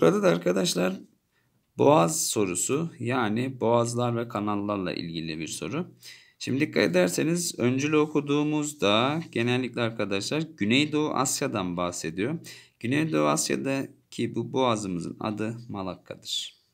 Burada da arkadaşlar boğaz sorusu yani boğazlar ve kanallarla ilgili bir soru. Şimdi dikkat ederseniz öncülü okuduğumuzda genellikle arkadaşlar Güneydoğu Asya'dan bahsediyor. Güneydoğu Asya'daki bu boğazımızın adı Malakka'dır.